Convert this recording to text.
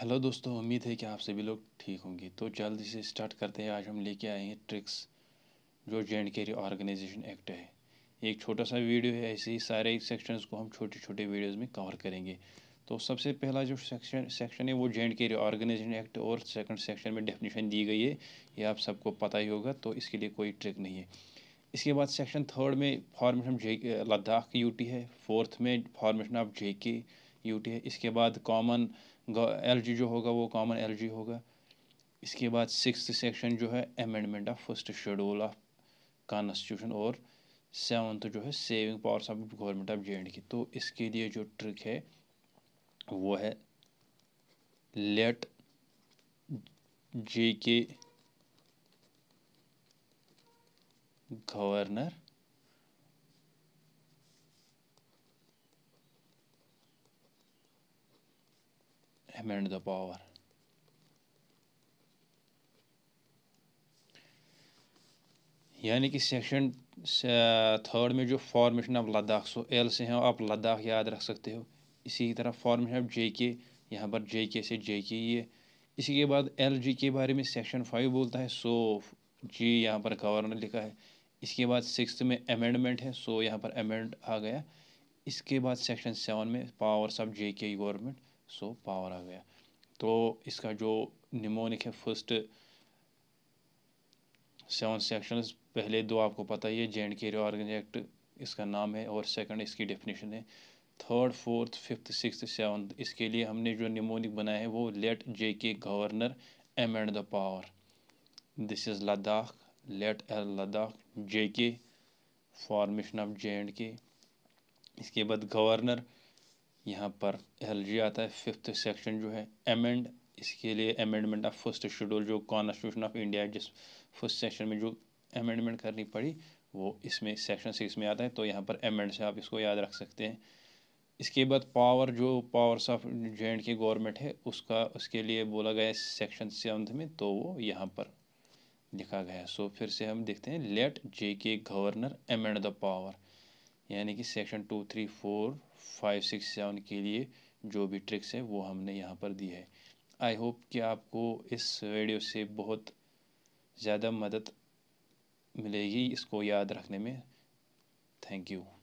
Hello दोस्तों उम्मीद है कि आप सभी लोग ठीक होंगे तो जल्द से स्टार्ट करते हैं आज हम लेके आए हैं ट्रिक्स जो J and K organisation act है एक छोटा सा वीडियो है ऐसे ही सारे सेक्शंस को हम छोटे छोटे वीडियोस में कवर करेंगे तो सबसे पहला जो सेक्शन सेक्शन है वो J and K organisation act और सेकंड सेक्शन में डेफिनेशन दी गई है ये आप सबको पता ही होगा तो इसके लिए कोई ट्रिक नहीं है इसके बाद सेक्शन थर्ड में फॉर्मेशन जे लद्दाख की यूटी है फोर्थ में फॉर्मेशन ऑफ जे के यूटी है इसके बाद कॉमन एल जी जो होगा वो कॉमन एल जी होगा इसके बाद सिक्स सेक्शन जो है amendment of first schedule of constitution और सेवन्थ जो है saving powers of government of J and K तो इसके लिए जो ट्रिक है वो है late J K governor amend the power. यानी कि सेक्शन थर्ड में जो formation of Ladakh so L से हैं आप लद्दाख याद रख सकते हो इसी की तरह फॉर्मेशन ऑफ जे के यहाँ पर जे के से जे के ये इसी के बाद एल जी के बारे में सेक्शन फाइव बोलता है सो जी यहाँ पर गवर्नर लिखा है इसके बाद सिक्स में अमेंडमेंट है सो यहाँ पर अमेंड आ गया इसके बाद सेक्शन सेवन में powers of J K government so power आ गया तो इसका जो निमोनिक है फर्स्ट सेवन सेक्शन पहले दो आपको पता ही है जे एंड के रिओर्गनाइज एक्ट इसका नाम है और सेकंड इसकी डेफिनेशन है third fourth fifth six seventh इसके लिए हमने जो निमोनिक बनाया है वो let J K governor M and the power this is Ladakh let L Ladakh J K formation of J and के इसके बाद गवर्नर यहाँ पर एल आता है फिफ्थ सेक्शन जो है एमेंड इसके लिए अमेंडमेंट ऑफ फर्स्ट शेड्यूल जो कॉन्स्टिट्यूशन ऑफ इंडिया जिस फर्स्ट सेक्शन में जो अमेंडमेंट करनी पड़ी वो इसमें सेक्शन सिक्स में आता है तो यहाँ पर अमेंड से आप इसको याद रख सकते हैं इसके बाद पावर जो powers of J and K government है उसका उसके लिए बोला गया है सेक्शन सेवन्थ में तो वो यहाँ पर लिखा गया है सो फिर से हम देखते हैं late J K governor amend the power यानी कि section two three four five six seven के लिए जो भी ट्रिक्स हैं वो हमने यहाँ पर दी है आई होप कि आपको इस वीडियो से बहुत ज़्यादा मदद मिलेगी इसको याद रखने में थैंक यू